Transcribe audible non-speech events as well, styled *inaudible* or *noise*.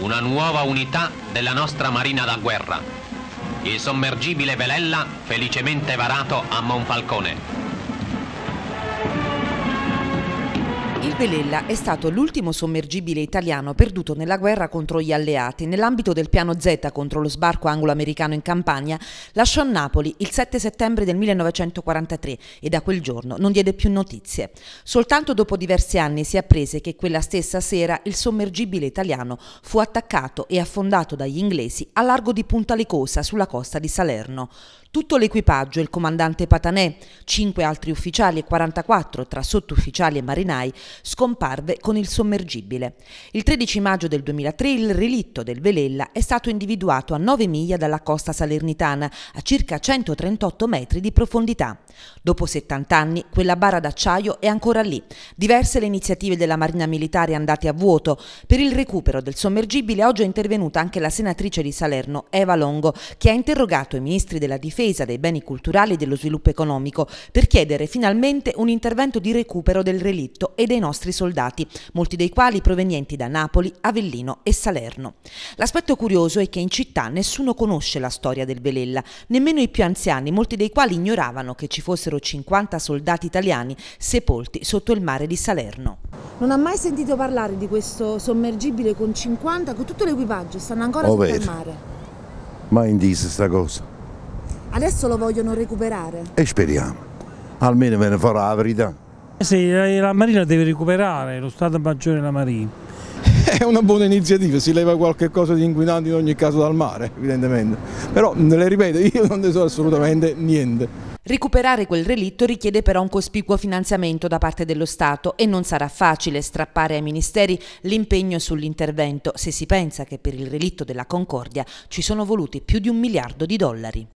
una nuova unità della nostra marina da guerra. Il sommergibile Velella felicemente varato a Monfalcone. Il Velella è stato l'ultimo sommergibile italiano perduto nella guerra contro gli alleati. Nell'ambito del piano Z contro lo sbarco anglo-americano in Campania, lasciò Napoli il 7 settembre del 1943 e da quel giorno non diede più notizie. Soltanto dopo diversi anni si apprese che quella stessa sera il sommergibile italiano fu attaccato e affondato dagli inglesi a largo di Punta Licosa sulla costa di Salerno. Tutto l'equipaggio, il comandante Patanè, cinque altri ufficiali e 44 tra sottufficiali e marinai, scomparve con il sommergibile. Il 13 maggio del 2003 il relitto del Velella è stato individuato a 9 miglia dalla costa salernitana, a circa 138 metri di profondità. Dopo 70 anni quella bara d'acciaio è ancora lì. Diverse le iniziative della Marina Militare andate a vuoto. Per il recupero del sommergibile oggi è intervenuta anche la senatrice di Salerno, Eva Longo, che ha interrogato i ministri della difesa, dei beni culturali e dello sviluppo economico per chiedere finalmente un intervento di recupero del relitto e dei nostri soldati, molti dei quali provenienti da Napoli, Avellino e Salerno. L'aspetto curioso è che in città nessuno conosce la storia del Velella, nemmeno i più anziani, molti dei quali ignoravano che ci fossero 50 soldati italiani sepolti sotto il mare di Salerno. Non ha mai sentito parlare di questo sommergibile con 50, con tutto l'equipaggio, stanno ancora Ovvero. Oh, sotto il mare. Ma indisa sta cosa. Adesso lo vogliono recuperare. E speriamo. Almeno me ne farà la verità. Sì, eh, la Marina deve recuperare, lo Stato Maggiore della Marina. *laughs* È una buona iniziativa, si leva qualche cosa di inquinante in ogni caso dal mare, evidentemente. Però, mm, le ripeto, *laughs* io non ne so assolutamente niente. Recuperare quel relitto richiede però un cospicuo finanziamento da parte dello Stato e non sarà facile strappare ai ministeri l'impegno sull'intervento se si pensa che per il relitto della Concordia ci sono voluti più di un miliardo di dollari.